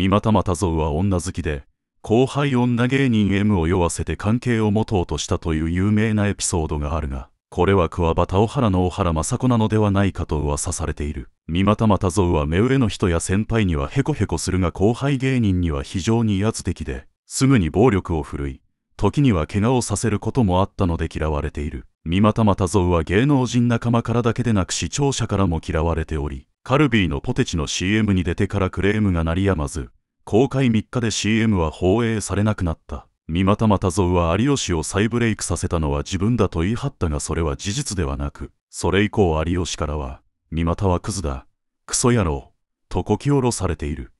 三股又蔵は女好きで後輩女芸人 M を酔わせて関係を持とうとしたという有名なエピソードがあるがこれは桑畑小原の小原雅子なのではないかと噂されている三股又蔵は目上の人や先輩にはヘコヘコするが後輩芸人には非常に威圧的ですぐに暴力を振るい時には怪我をさせることもあったので嫌われている三股又蔵は芸能人仲間からだけでなく視聴者からも嫌われておりカルビーのポテチの CM に出てからクレームが鳴りやまず、公開3日で CM は放映されなくなった。三股又蔵は有吉を再ブレイクさせたのは自分だと言い張ったがそれは事実ではなく、それ以降有吉からは、三股はクズだ、クソ野郎、とこき下ろされている。